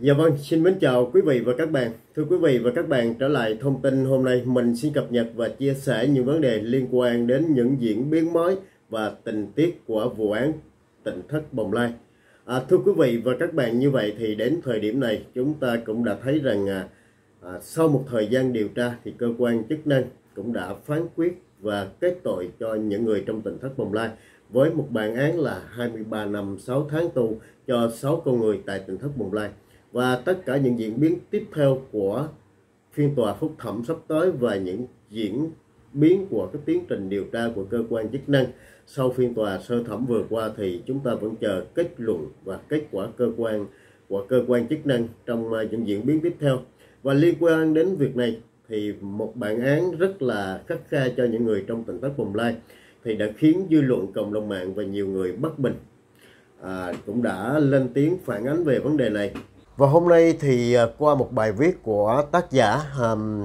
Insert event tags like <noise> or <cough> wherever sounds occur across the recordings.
Dạ vâng, xin mến chào quý vị và các bạn. Thưa quý vị và các bạn, trở lại thông tin hôm nay mình xin cập nhật và chia sẻ những vấn đề liên quan đến những diễn biến mới và tình tiết của vụ án tỉnh thất Bồng Lai. À, thưa quý vị và các bạn, như vậy thì đến thời điểm này chúng ta cũng đã thấy rằng à, à, sau một thời gian điều tra thì cơ quan chức năng cũng đã phán quyết và kết tội cho những người trong tỉnh thất Bồng Lai với một bản án là 23 năm 6 tháng tù cho 6 con người tại tỉnh thất Bồng Lai và tất cả những diễn biến tiếp theo của phiên tòa phúc thẩm sắp tới và những diễn biến của cái tiến trình điều tra của cơ quan chức năng sau phiên tòa sơ thẩm vừa qua thì chúng ta vẫn chờ kết luận và kết quả cơ quan của cơ quan chức năng trong à, những diễn biến tiếp theo và liên quan đến việc này thì một bản án rất là khắc khe cho những người trong tỉnh thất bồng lai thì đã khiến dư luận cộng đồng mạng và nhiều người bất bình à, cũng đã lên tiếng phản ánh về vấn đề này và hôm nay thì à, qua một bài viết của tác giả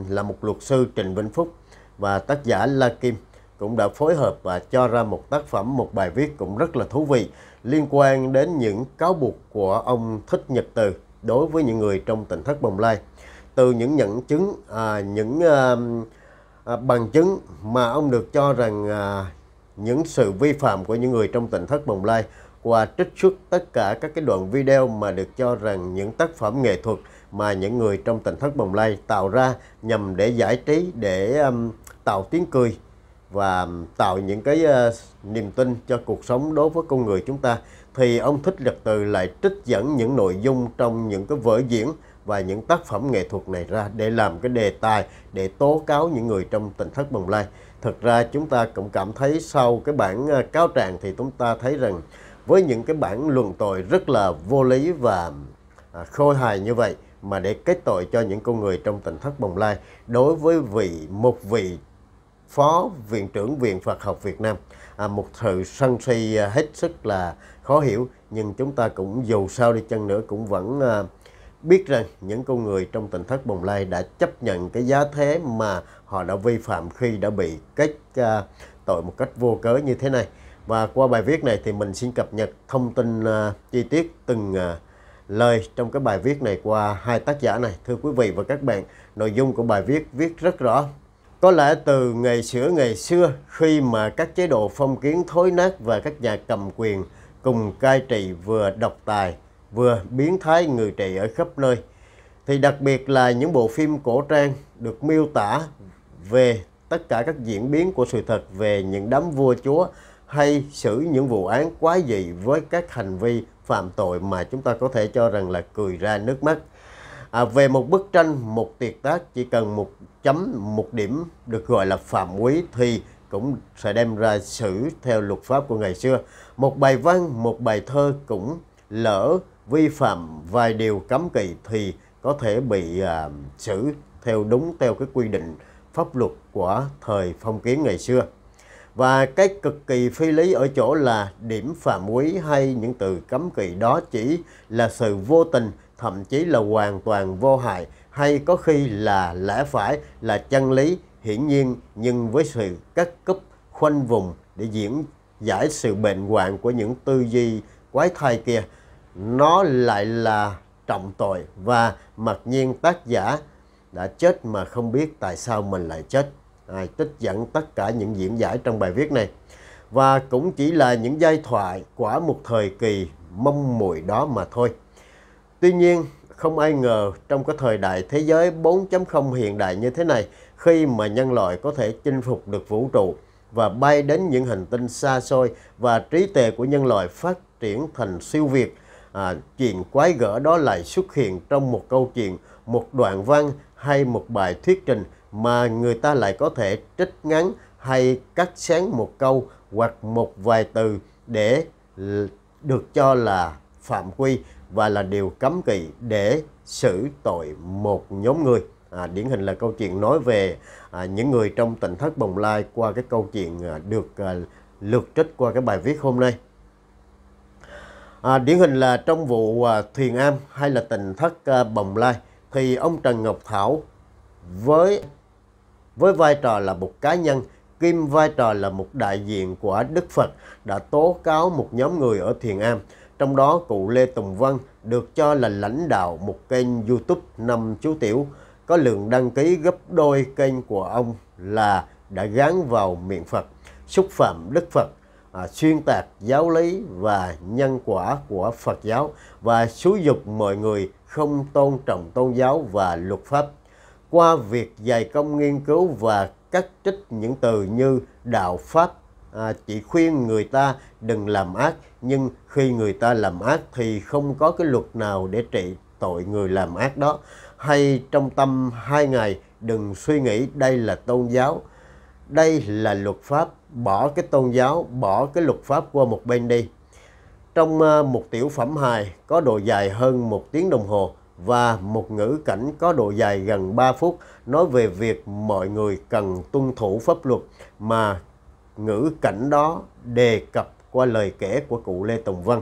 là một luật sư Trịnh Vĩnh Phúc và tác giả La Kim cũng đã phối hợp và cho ra một tác phẩm, một bài viết cũng rất là thú vị liên quan đến những cáo buộc của ông Thích Nhật Từ đối với những người trong tỉnh thất Bồng Lai. Từ những nhận chứng, à, những à, à, bằng chứng mà ông được cho rằng à, những sự vi phạm của những người trong tỉnh thất Bồng Lai qua trích xuất tất cả các cái đoạn video mà được cho rằng những tác phẩm nghệ thuật mà những người trong tỉnh thất bồng lai tạo ra nhằm để giải trí để um, tạo tiếng cười và tạo những cái uh, niềm tin cho cuộc sống đối với con người chúng ta thì ông thích nhật từ lại trích dẫn những nội dung trong những cái vở diễn và những tác phẩm nghệ thuật này ra để làm cái đề tài để tố cáo những người trong tỉnh thất bồng lai thực ra chúng ta cũng cảm thấy sau cái bản ờ, cáo trạng thì chúng ta thấy rằng với những cái bản luận tội rất là vô lý và à, khôi hài như vậy mà để kết tội cho những con người trong tỉnh thất bồng lai đối với vị một vị phó viện trưởng viện Phật học Việt Nam à, một sự sân si à, hết sức là khó hiểu nhưng chúng ta cũng dù sao đi chăng nữa cũng vẫn à, biết rằng những con người trong tỉnh thất bồng lai đã chấp nhận cái giá thế mà họ đã vi phạm khi đã bị kết à, tội một cách vô cớ như thế này và qua bài viết này thì mình xin cập nhật thông tin uh, chi tiết từng uh, lời trong cái bài viết này qua hai tác giả này. Thưa quý vị và các bạn, nội dung của bài viết viết rất rõ. Có lẽ từ ngày xưa ngày xưa khi mà các chế độ phong kiến thối nát và các nhà cầm quyền cùng cai trị vừa độc tài vừa biến thái người trị ở khắp nơi thì đặc biệt là những bộ phim cổ trang được miêu tả về tất cả các diễn biến của sự thật về những đám vua chúa hay xử những vụ án quá gì với các hành vi phạm tội mà chúng ta có thể cho rằng là cười ra nước mắt. À, về một bức tranh, một tiệc tác chỉ cần một chấm, một điểm được gọi là phạm quý thì cũng sẽ đem ra xử theo luật pháp của ngày xưa. Một bài văn, một bài thơ cũng lỡ vi phạm vài điều cấm kỵ thì có thể bị à, xử theo đúng theo cái quy định pháp luật của thời phong kiến ngày xưa. Và cái cực kỳ phi lý ở chỗ là điểm phạm quý hay những từ cấm kỵ đó chỉ là sự vô tình, thậm chí là hoàn toàn vô hại hay có khi là lẽ phải là chân lý hiển nhiên nhưng với sự cắt cúp khoanh vùng để diễn giải sự bệnh hoạn của những tư duy quái thai kia nó lại là trọng tội và mặc nhiên tác giả đã chết mà không biết tại sao mình lại chết à, trích dẫn tất cả những diễn giải trong bài viết này và cũng chỉ là những giai thoại của một thời kỳ mong muội đó mà thôi. Tuy nhiên, không ai ngờ trong cái thời đại thế giới 4.0 hiện đại như thế này, khi mà nhân loại có thể chinh phục được vũ trụ và bay đến những hành tinh xa xôi và trí tuệ của nhân loại phát triển thành siêu việt, à, chuyện quái gở đó lại xuất hiện trong một câu chuyện, một đoạn văn hay một bài thuyết trình mà người ta lại có thể trích ngắn hay cắt sáng một câu hoặc một vài từ để được cho là phạm quy và là điều cấm kỵ để xử tội một nhóm người. À, điển hình là câu chuyện nói về à, những người trong tỉnh thất bồng lai qua cái câu chuyện à, được à, lượt trích qua cái bài viết hôm nay. À, điển hình là trong vụ à, Thuyền Am hay là tỉnh thất à, Bồng Lai thì ông Trần Ngọc Thảo với với vai trò là một cá nhân Kim vai trò là một đại diện của Đức Phật đã tố cáo một nhóm người ở Thiền Am, trong đó cụ Lê Tùng Văn được cho là lãnh đạo một kênh YouTube năm chú tiểu có lượng đăng ký gấp đôi kênh của ông là đã gán vào miệng Phật, xúc phạm Đức Phật, à, xuyên tạc giáo lý và nhân quả của Phật giáo và xúi dục mọi người không tôn trọng tôn giáo và luật pháp qua việc dày công nghiên cứu và cắt trích những từ như đạo pháp à, chỉ khuyên người ta đừng làm ác nhưng khi người ta làm ác thì không có cái luật nào để trị tội người làm ác đó hay trong tâm hai ngày đừng suy nghĩ đây là tôn giáo đây là luật pháp bỏ cái tôn giáo bỏ cái luật pháp qua một bên đi trong à, một tiểu phẩm hài có độ dài hơn một tiếng đồng hồ và một ngữ cảnh có độ dài gần 3 phút nói về việc mọi người cần tuân thủ pháp luật mà ngữ cảnh đó đề cập qua lời kể của cụ Lê Tùng Vân.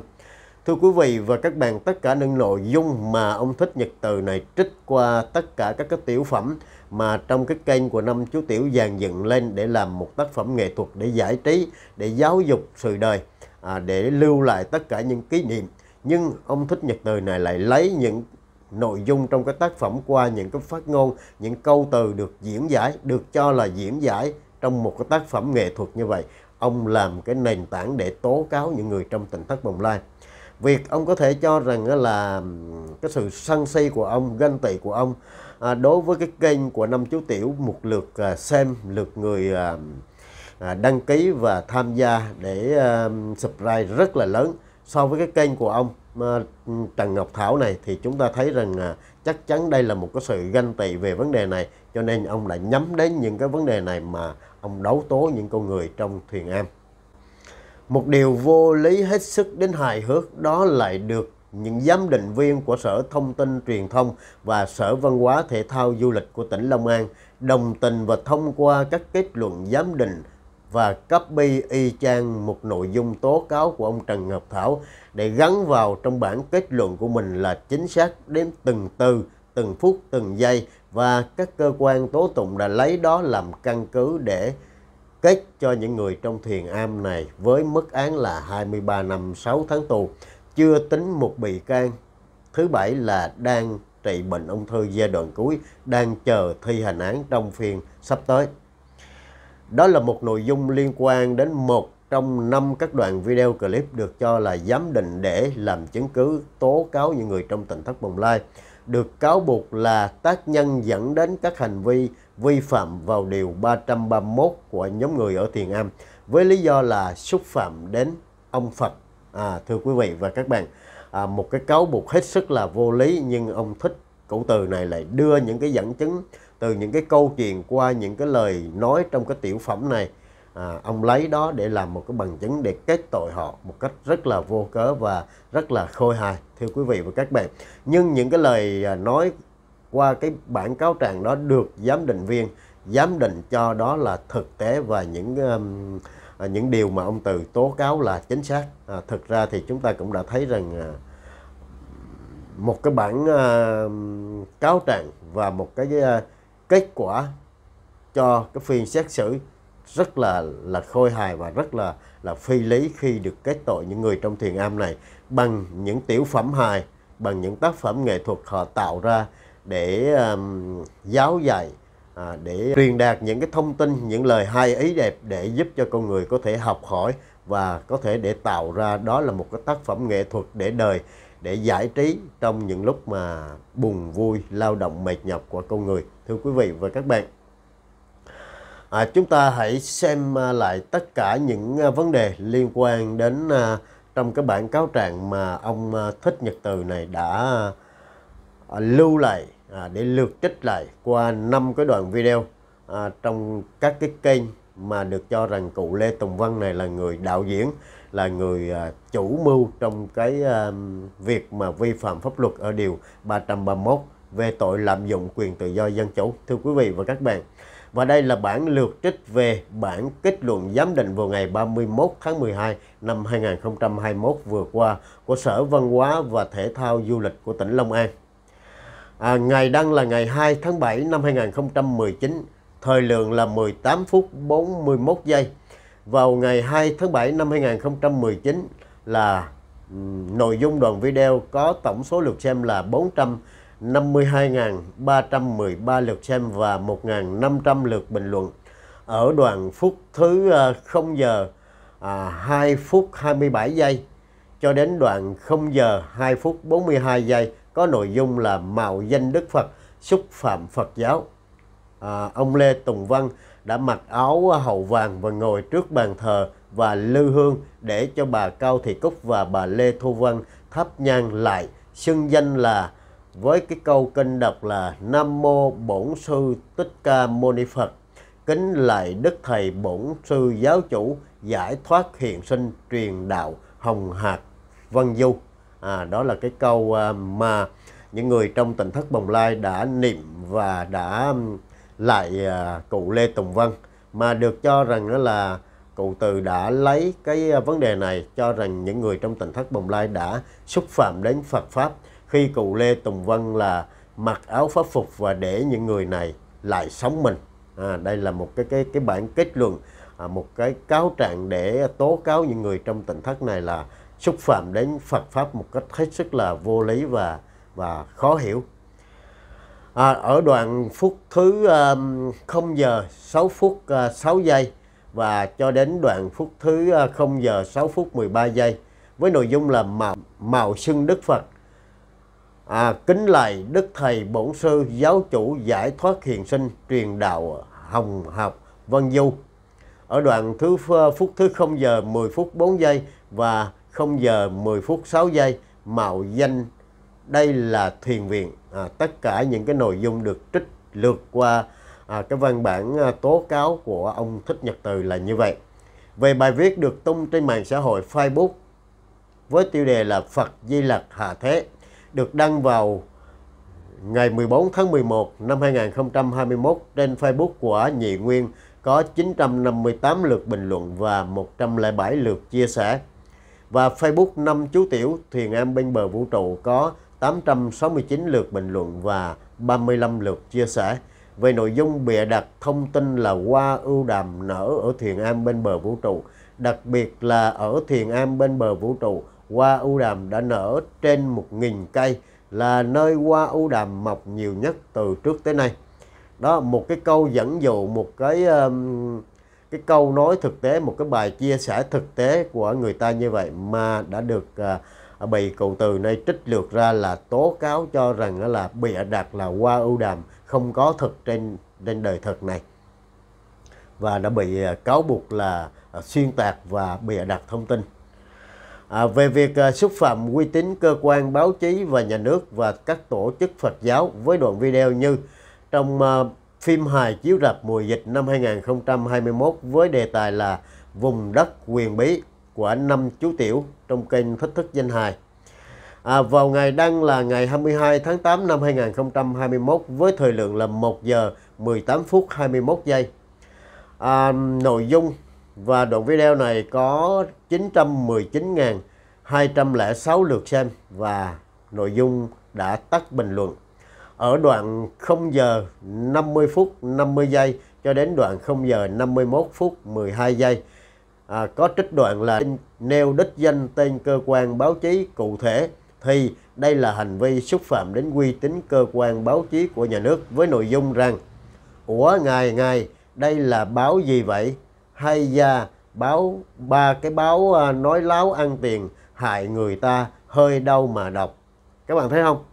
Thưa quý vị và các bạn, tất cả những nội dung mà ông Thích Nhật Từ này trích qua tất cả các cái tiểu phẩm mà trong cái kênh của năm chú tiểu dàn dựng lên để làm một tác phẩm nghệ thuật để giải trí, để giáo dục sự đời, à, để lưu lại tất cả những kỷ niệm. Nhưng ông Thích Nhật Từ này lại lấy những nội dung trong cái tác phẩm qua những cái phát ngôn, những câu từ được diễn giải, được cho là diễn giải trong một cái tác phẩm nghệ thuật như vậy. Ông làm cái nền tảng để tố cáo những người trong tỉnh thất bồng lai. Việc ông có thể cho rằng là cái sự sân si của ông, ganh tị của ông à, đối với cái kênh của năm chú tiểu một lượt à, xem, lượt người à, đăng ký và tham gia để subscribe rất là lớn so với cái kênh của ông Ừ, Trần Ngọc Thảo này thì chúng ta thấy rằng à, chắc chắn đây là một cái sự ganh tị về vấn đề này cho nên ông lại nhắm đến những cái vấn đề này mà ông đấu tố những con người trong thuyền am. Một điều vô lý hết sức đến hài hước đó lại được những giám định viên của Sở Thông tin Truyền thông và Sở Văn hóa Thể thao Du lịch của tỉnh Long An đồng tình và thông qua các kết luận giám định và copy y chang một nội dung tố cáo của ông Trần Ngọc Thảo để gắn vào trong bản kết luận của mình là chính xác đến từng từ, từng phút, từng giây và các cơ quan tố tụng đã lấy đó làm căn cứ để kết cho những người trong thiền am này với mức án là 23 năm 6 tháng tù, chưa tính một bị can. Thứ bảy là đang trị bệnh ung thư giai đoạn cuối, đang chờ thi hành án trong phiên sắp tới. Đó là một nội dung liên quan đến một trong năm các đoạn video clip được cho là giám định để làm chứng cứ tố cáo những người trong tỉnh thất bồng lai được cáo buộc là tác nhân dẫn đến các hành vi vi phạm vào điều 331 của nhóm người ở Thiền Am với lý do là xúc phạm đến ông Phật. À, thưa quý vị và các bạn, à, một cái cáo buộc hết sức là vô lý nhưng ông Thích cụ từ này lại đưa những cái dẫn chứng từ những cái câu chuyện qua những cái lời nói trong cái tiểu phẩm này à, ông lấy đó để làm một cái bằng chứng để kết tội họ một cách rất là vô cớ và rất là khôi hài thưa quý vị và các bạn nhưng những cái lời à, nói qua cái bản cáo trạng đó được giám định viên giám định cho đó là thực tế và những um, những điều mà ông từ tố cáo là chính xác à, thực ra thì chúng ta cũng đã thấy rằng à, một cái bản uh, cáo trạng và một cái uh, kết quả cho cái phiên xét xử rất là là khôi hài và rất là là phi lý khi được kết tội những người trong thiền am này bằng những tiểu phẩm hài bằng những tác phẩm nghệ thuật họ tạo ra để um, giáo dạy à, để truyền đạt những cái thông tin những lời hay ý đẹp để giúp cho con người có thể học hỏi và có thể để tạo ra đó là một cái tác phẩm nghệ thuật để đời để giải trí trong những lúc mà buồn vui lao động mệt nhọc của con người thưa quý vị và các bạn à, chúng ta hãy xem à, lại tất cả những à, vấn đề liên quan đến à, trong cái bản cáo trạng mà ông à, thích nhật từ này đã à, lưu lại à, để lược trích lại qua năm cái đoạn video à, trong các cái kênh mà được cho rằng cụ Lê Tùng Văn này là người đạo diễn là người à, chủ mưu trong cái à, việc mà vi phạm pháp luật ở điều 331 về tội lạm dụng quyền tự do dân chủ. Thưa quý vị và các bạn, và đây là bản lược trích về bản kết luận giám định vào ngày 31 tháng 12 năm 2021 vừa qua của Sở Văn hóa và Thể thao Du lịch của tỉnh Long An. À, ngày đăng là ngày 2 tháng 7 năm 2019, thời lượng là 18 phút 41 giây vào ngày 2 tháng 7 năm 2019 là nội dung đoạn video có tổng số lượt xem là 452.313 lượt xem và 1.500 lượt bình luận. Ở đoạn phút thứ 0 ờ, giờ à, 2 phút 27 giây cho đến đoạn 0 giờ 2 phút 42 giây có nội dung là mạo danh Đức Phật, xúc phạm Phật giáo. À, ông Lê Tùng Văn đã mặc áo hậu vàng và ngồi trước bàn thờ và lư hương để cho bà Cao Thị Cúc và bà Lê Thu Vân thắp nhang lại, xưng danh là với cái câu kinh đọc là Nam Mô Bổn Sư Tích Ca Mâu Ni Phật, kính lại Đức Thầy Bổn Sư Giáo Chủ giải thoát hiện sinh truyền đạo Hồng Hạc Văn Du. À, đó là cái câu à, mà những người trong tỉnh thất bồng lai đã niệm và đã lại à, cụ Lê Tùng Vân mà được cho rằng đó là cụ từ đã lấy cái à, vấn đề này cho rằng những người trong tỉnh thất bồng lai đã xúc phạm đến Phật pháp khi cụ Lê Tùng Vân là mặc áo pháp phục và để những người này lại sống mình à, đây là một cái cái cái bản kết luận à, một cái cáo trạng để tố cáo những người trong tỉnh thất này là xúc phạm đến Phật pháp một cách hết sức là vô lý và và khó hiểu à, ở đoạn phút thứ um, 0 giờ 6 phút à, uh, 6 giây và cho đến đoạn phút thứ 0 à, giờ 6 phút 13 giây với nội dung là màu màu xưng Đức Phật. À, kính lạy Đức Thầy Bổn Sư Giáo Chủ Giải Thoát Hiền Sinh Truyền Đạo Hồng Học Vân Du. Ở đoạn thứ à, phút thứ 0 giờ 10 phút 4 giây và 0 giờ 10 phút 6 giây mạo danh đây là thiền viện à, tất cả những cái nội dung được trích lược qua à, cái văn bản à, tố cáo của ông Thích Nhật Từ là như vậy. Về bài viết được tung trên mạng xã hội Facebook với tiêu đề là Phật Di Lặc Hạ Thế được đăng vào ngày 14 tháng 11 năm 2021 trên Facebook của Nhị Nguyên có 958 lượt bình luận và 107 lượt chia sẻ. Và Facebook năm chú tiểu thuyền em bên bờ vũ trụ có 869 lượt bình luận và 35 lượt chia sẻ về nội dung bịa đặt thông tin là hoa ưu đàm nở ở thiền am bên bờ vũ trụ. Đặc biệt là ở thiền am bên bờ vũ trụ, hoa ưu đàm đã nở trên 1.000 cây là nơi hoa ưu đàm mọc nhiều nhất từ trước tới nay. Đó, một cái câu dẫn dụ, một cái um, cái câu nói thực tế, một cái bài chia sẻ thực tế của người ta như vậy mà đã được uh, bị cụ từ nơi trích lược ra là tố cáo cho rằng là bịa đặt là qua ưu đàm không có thực trên trên đời thực này và đã bị à, cáo buộc là à, xuyên tạc và bịa đặt thông tin. À, về việc à, xúc phạm uy tín cơ quan báo chí và nhà nước và các tổ chức Phật giáo với đoạn video như trong phim hài chiếu rạp mùa dịch năm 2021 với đề tài là vùng đất quyền bí của năm chú tiểu trong kênh Thách thức danh hài. À, vào ngày đăng là ngày 22 tháng 8 năm 2021 với thời lượng là 1 giờ 18 phút 21 giây. À, nội dung và đoạn video này có 919.206 lượt xem và nội dung đã tắt bình luận. Ở đoạn 0 giờ 50 phút 50 giây cho đến đoạn 0 giờ 51 phút 12 giây à, có trích đoạn là nêu đích danh tên cơ quan báo chí cụ thể thì đây là hành vi xúc phạm đến uy tín cơ quan báo chí của nhà nước với nội dung rằng Ủa ngài ngài đây là báo gì vậy? Hay ra báo ba cái báo à, nói láo ăn tiền hại người ta hơi đau mà đọc. Các bạn thấy không?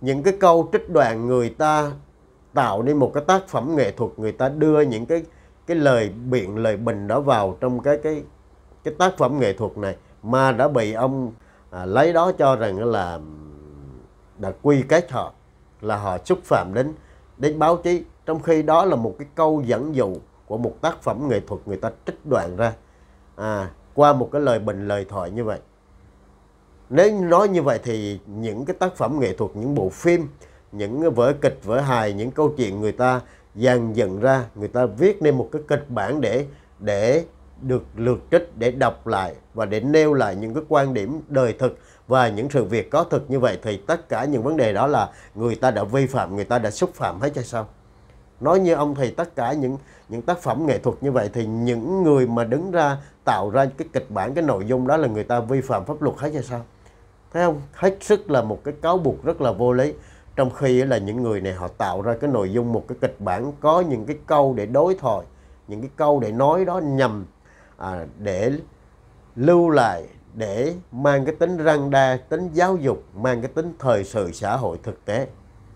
Những cái câu trích đoạn người ta tạo nên một cái tác phẩm nghệ thuật người ta đưa những cái cái lời biện lời bình đó vào trong cái cái cái tác phẩm nghệ thuật này mà đã bị ông à, lấy đó cho rằng là đã quy kết họ là họ xúc phạm đến đến báo chí trong khi đó là một cái câu dẫn dụ của một tác phẩm nghệ thuật người ta trích đoạn ra à, qua một cái lời bình lời thoại như vậy nếu nói như vậy thì những cái tác phẩm nghệ thuật những bộ phim những vở kịch vở hài những câu chuyện người ta dàn dựng ra người ta viết nên một cái kịch bản để để được lượt trích để đọc lại và để nêu lại những cái quan điểm đời thực và những sự việc có thực như vậy thì tất cả những vấn đề đó là người ta đã vi phạm người ta đã xúc phạm hết cho sao nói như ông thì tất cả những những tác phẩm nghệ thuật như vậy thì những người mà đứng ra tạo ra cái kịch bản cái nội dung đó là người ta vi phạm pháp luật hết cho sao thấy không hết sức là một cái cáo buộc rất là vô lý trong khi là những người này họ tạo ra cái nội dung một cái kịch bản có những cái câu để đối thoại những cái câu để nói đó nhằm à, để lưu lại để mang cái tính răng đa tính giáo dục mang cái tính thời sự xã hội thực tế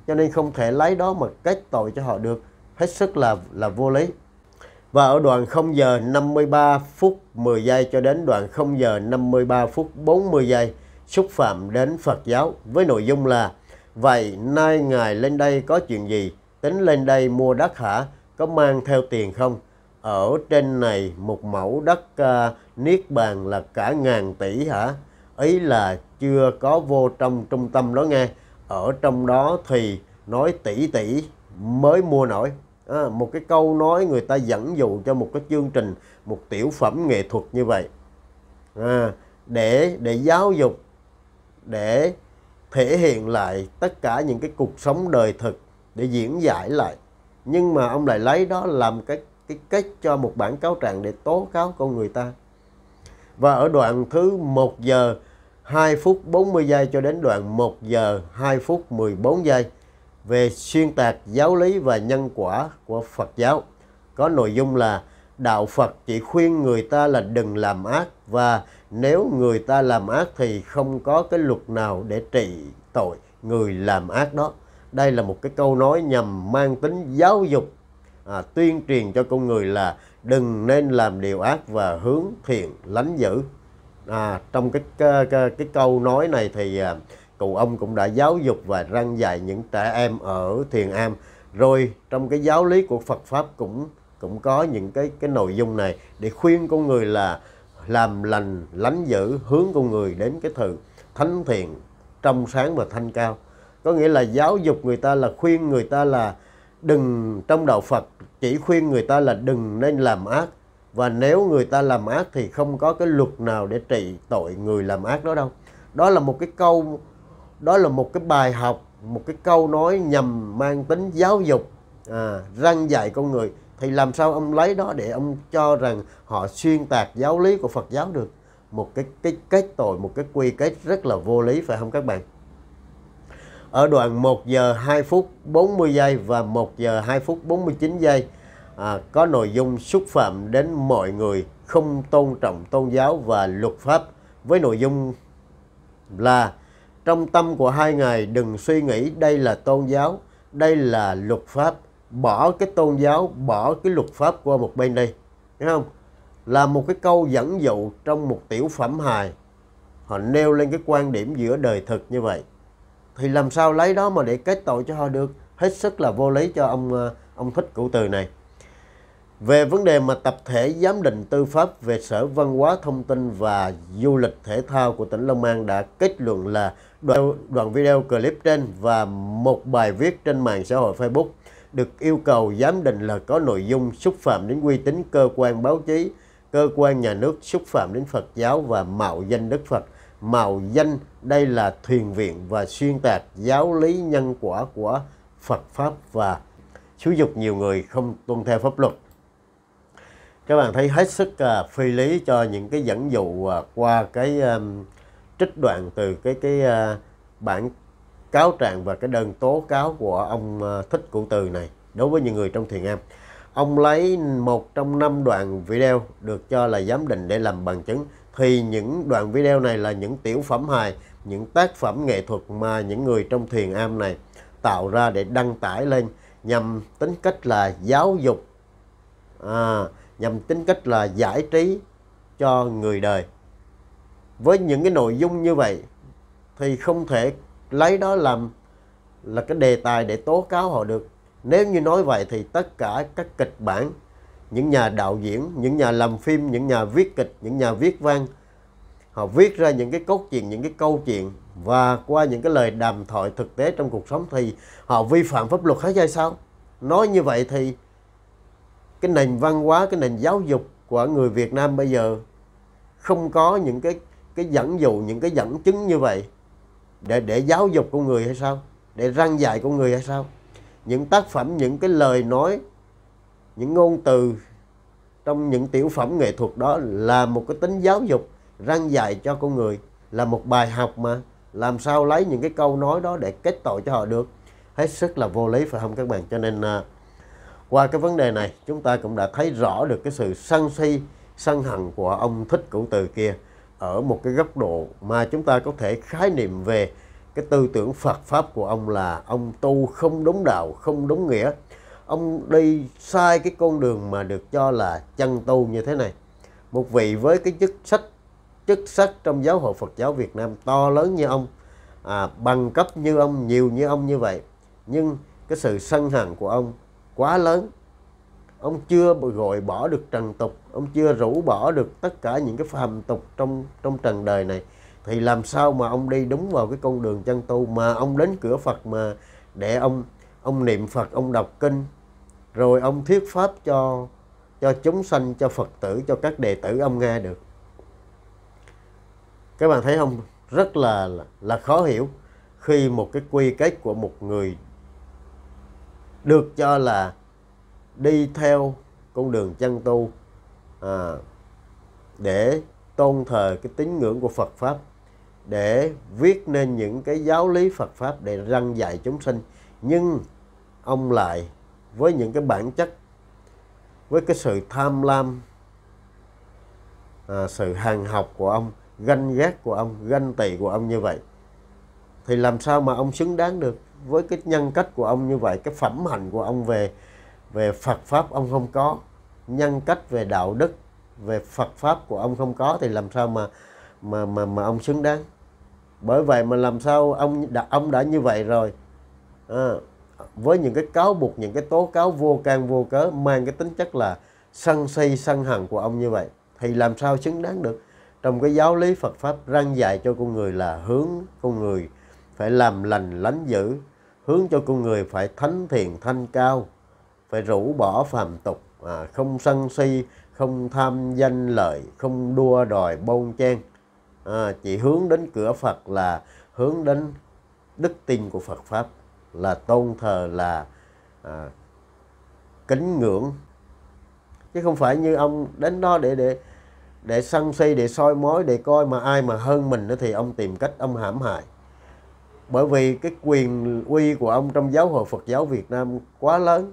cho nên không thể lấy đó mà kết tội cho họ được hết sức là là vô lý và ở đoạn 0 giờ 53 phút 10 giây cho đến đoạn 0 giờ 53 phút 40 giây xúc phạm đến Phật giáo với nội dung là Vậy nay ngài lên đây có chuyện gì? Tính lên đây mua đất hả? Có mang theo tiền không? Ở trên này một mẫu đất uh, niết bàn là cả ngàn tỷ hả? Ý là chưa có vô trong trung tâm đó nghe. Ở trong đó thì nói tỷ tỷ mới mua nổi. À, một cái câu nói người ta dẫn dụ cho một cái chương trình, một tiểu phẩm nghệ thuật như vậy. À, để để giáo dục, để thể hiện lại tất cả những cái cuộc sống đời thực để diễn giải lại nhưng mà ông lại lấy đó làm cái cái cách cho một bản cáo trạng để tố cáo con người ta và ở đoạn thứ 1 giờ 2 phút 40 giây cho đến đoạn 1 giờ 2 phút 14 giây về xuyên tạc giáo lý và nhân quả của Phật giáo có nội dung là đạo Phật chỉ khuyên người ta là đừng làm ác và nếu người ta làm ác thì không có cái luật nào để trị tội người làm ác đó. Đây là một cái câu nói nhằm mang tính giáo dục, à, tuyên truyền cho con người là đừng nên làm điều ác và hướng thiện lánh dữ. À, trong cái, cái, cái, cái câu nói này thì à, cụ ông cũng đã giáo dục và răng dạy những trẻ em ở Thiền Am. Rồi trong cái giáo lý của Phật Pháp cũng cũng có những cái cái nội dung này để khuyên con người là làm lành lánh dữ hướng con người đến cái thự thánh thiện trong sáng và thanh cao có nghĩa là giáo dục người ta là khuyên người ta là đừng trong đạo Phật chỉ khuyên người ta là đừng nên làm ác và nếu người ta làm ác thì không có cái luật nào để trị tội người làm ác đó đâu đó là một cái câu đó là một cái bài học một cái câu nói nhằm mang tính giáo dục à, răng dạy con người thì làm sao ông lấy đó để ông cho rằng họ xuyên tạc giáo lý của Phật giáo được một cái cái kết tội một cái quy kết rất là vô lý phải không các bạn ở đoạn 1 giờ 2 phút 40 giây và 1 giờ 2 phút 49 giây à, có nội dung xúc phạm đến mọi người không tôn trọng tôn giáo và luật pháp với nội dung là trong tâm của hai ngài đừng suy nghĩ đây là tôn giáo đây là luật pháp bỏ cái tôn giáo bỏ cái luật pháp qua một bên đi thấy không là một cái câu dẫn dụ trong một tiểu phẩm hài họ nêu lên cái quan điểm giữa đời thực như vậy thì làm sao lấy đó mà để kết tội cho họ được hết sức là vô lý cho ông ờ, ông thích cụ từ này về vấn đề mà tập thể giám định tư pháp về Sở Văn hóa Thông tin và Du lịch Thể thao của tỉnh Long An đã kết luận là đoạn, đoạn video clip trên và một bài viết trên mạng xã hội Facebook được yêu cầu giám định là có nội dung xúc phạm đến uy tín cơ quan báo chí, cơ quan nhà nước xúc phạm đến Phật giáo và mạo danh Đức Phật. Mạo danh đây là thuyền viện và xuyên tạc giáo lý nhân quả của Phật Pháp và xúi dục nhiều người không tuân theo pháp luật. Các bạn thấy hết sức uh, phi lý cho những cái dẫn dụ uh, qua cái um, trích đoạn từ cái cái uh, bản cáo trạng và cái đơn tố cáo của ông ờ, Thích Cụ Từ này đối với những người trong thiền am. Ông lấy một trong năm đoạn video được cho là giám định để làm bằng chứng thì những đoạn video này là những tiểu phẩm hài, những tác phẩm nghệ thuật mà những người trong thiền am này tạo ra để đăng tải lên nhằm tính cách là giáo dục, à, nhằm tính cách là giải trí cho người đời. Với những cái nội dung như vậy thì không thể lấy đó làm là cái đề tài để tố cáo họ được nếu như nói vậy thì tất cả các kịch bản những nhà đạo diễn những nhà làm phim những nhà viết kịch những nhà viết văn họ viết ra những cái cốt truyện những cái câu chuyện và qua những cái lời đàm thoại thực tế trong cuộc sống thì họ vi phạm pháp luật hết hay sao nói như vậy thì cái nền văn hóa cái nền giáo dục của người Việt Nam bây giờ không có những cái cái dẫn dụ những cái dẫn chứng như vậy để để giáo dục con người hay sao để răng dạy con người hay sao những tác phẩm những cái lời nói những ngôn từ trong những tiểu phẩm nghệ thuật đó là một cái tính giáo dục răng dạy cho con người là một bài học mà làm sao lấy những cái câu nói đó để kết tội cho họ được hết sức là vô lý phải không các bạn cho nên à, qua cái vấn đề này chúng ta cũng đã thấy rõ được cái sự sân si sân hận của ông thích cửu từ kia ở một cái góc độ mà chúng ta có thể khái niệm về cái tư tưởng Phật pháp của ông là ông tu không đúng đạo, không đúng nghĩa. Ông đi sai cái con đường mà được cho là chân tu như thế này. Một vị với cái chức sách chức sắc trong giáo hội Phật giáo Việt Nam to lớn như ông, à, bằng cấp như ông, nhiều như ông như vậy. Nhưng cái sự sân hận của ông quá lớn ông chưa gọi bỏ được trần tục ông chưa rũ bỏ được tất cả những cái phàm tục trong trong trần đời này thì làm sao mà ông đi đúng vào cái con đường chân tu mà ông đến cửa Phật mà để ông ông niệm Phật ông đọc kinh rồi ông thuyết pháp cho cho chúng sanh cho Phật tử cho các đệ tử ông nghe được các bạn thấy không rất là là khó hiểu khi một cái quy kết của một người được cho là đi theo con đường chân tu à, để tôn thờ cái tín ngưỡng của Phật pháp để viết nên những cái giáo lý Phật pháp để răng dạy chúng sinh nhưng ông lại với những cái bản chất với cái sự tham lam à, sự hàng học của ông ganh ghét của ông ganh tị của ông như vậy thì làm sao mà ông xứng đáng được với cái nhân cách của ông như vậy cái phẩm hạnh của ông về về Phật pháp ông không có nhân cách về đạo đức về Phật pháp của ông không có thì làm sao mà mà mà mà ông xứng đáng bởi vậy mà làm sao ông đã ông đã như vậy rồi à, với những cái cáo buộc những cái tố cáo vô can vô cớ mang cái tính chất là sân si sân hận của ông như vậy thì làm sao xứng đáng được trong cái giáo lý Phật pháp răng dạy cho con người là hướng con người phải làm lành lánh dữ hướng cho con người phải thánh thiện thanh cao phải rũ bỏ phàm tục à, không sân si không tham danh lợi không đua đòi bôn chen à, chỉ hướng đến cửa Phật là hướng đến đức tin của Phật pháp là tôn thờ là à, kính ngưỡng chứ không phải như ông đến đó để để để sân si để soi mối để coi mà ai mà hơn mình nữa thì ông tìm cách ông hãm hại bởi vì cái quyền uy của ông trong giáo hội Phật giáo Việt Nam quá lớn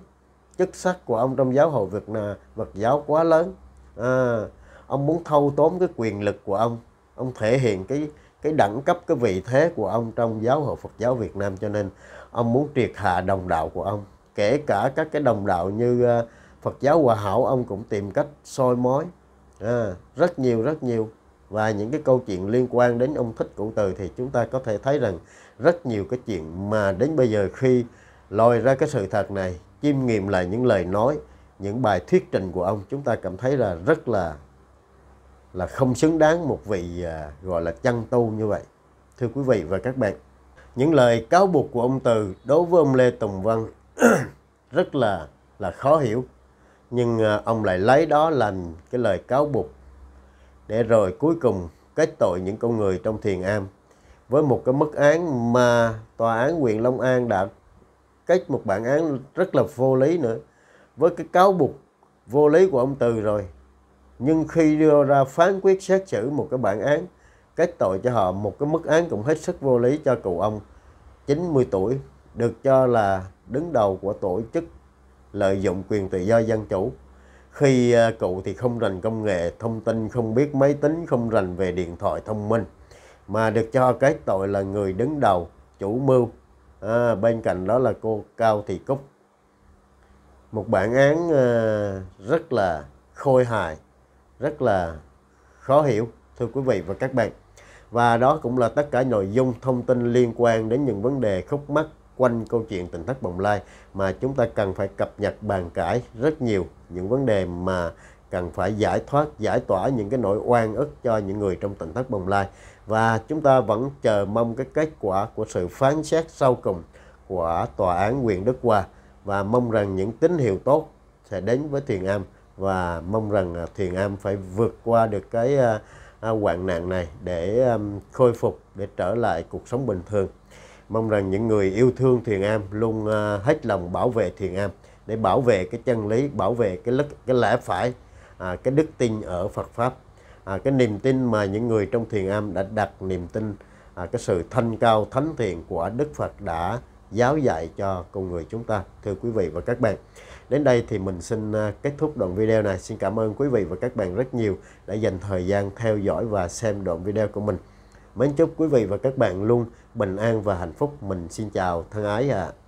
chức sắc của ông trong giáo hội Việt là Phật giáo quá lớn à, ông muốn thâu tóm cái quyền lực của ông ông thể hiện cái cái đẳng cấp cái vị thế của ông trong giáo hội Phật giáo Việt Nam cho nên ông muốn triệt hạ đồng đạo của ông kể cả các cái đồng đạo như à, Phật giáo Hòa Hảo ông cũng tìm cách soi mói à, rất nhiều rất nhiều và những cái câu chuyện liên quan đến ông thích cụ từ thì chúng ta có thể thấy rằng rất nhiều cái chuyện mà đến bây giờ khi lòi ra cái sự thật này chiêm nghiệm lại những lời nói, những bài thuyết trình của ông, chúng ta cảm thấy là rất là là không xứng đáng một vị à, gọi là chăn tu như vậy. Thưa quý vị và các bạn, những lời cáo buộc của ông Từ đối với ông Lê Tùng Vân <clears throat> rất là là khó hiểu. Nhưng à, ông lại lấy đó làm cái lời cáo buộc để rồi cuối cùng kết tội những con người trong thiền am với một cái mức án mà tòa án huyện Long An đã cách một bản án rất là vô lý nữa với cái cáo buộc vô lý của ông Từ rồi nhưng khi đưa ra phán quyết xét xử một cái bản án kết tội cho họ một cái mức án cũng hết sức vô lý cho cụ ông 90 tuổi được cho là đứng đầu của tổ chức lợi dụng quyền tự do dân chủ khi à, cụ thì không rành công nghệ thông tin không biết máy tính không rành về điện thoại thông minh mà được cho cái tội là người đứng đầu chủ mưu à, bên cạnh đó là cô Cao Thị Cúc một bản án à, rất là khôi hài rất là khó hiểu thưa quý vị và các bạn và đó cũng là tất cả nội dung thông tin liên quan đến những vấn đề khúc mắc quanh câu chuyện tình thất bồng lai mà chúng ta cần phải cập nhật bàn cãi rất nhiều những vấn đề mà cần phải giải thoát giải tỏa những cái nỗi oan ức cho những người trong tình thất bồng lai và chúng ta vẫn chờ mong cái kết quả của sự phán xét sau cùng của Tòa án quyền Đức Hòa và mong rằng những tín hiệu tốt sẽ đến với Thiền Am và mong rằng à, Thiền Am phải vượt qua được cái à, à, hoạn nạn này để khôi phục, để trở lại cuộc sống bình thường. Mong rằng những người yêu thương Thiền Am luôn hết lòng bảo vệ Thiền Am để bảo vệ cái chân lý, bảo vệ cái lẽ phải, cái đức tin ở Phật Pháp à, cái niềm tin mà những người trong thiền am đã đặt niềm tin à, cái sự thanh cao thánh thiện của Đức Phật đã giáo dạy cho con người chúng ta thưa quý vị và các bạn đến đây thì mình xin à, kết thúc đoạn video này xin cảm ơn quý vị và các bạn rất nhiều đã dành thời gian theo dõi và xem đoạn video của mình mến chúc quý vị và các bạn luôn bình an và hạnh phúc mình xin chào thân ái ạ à.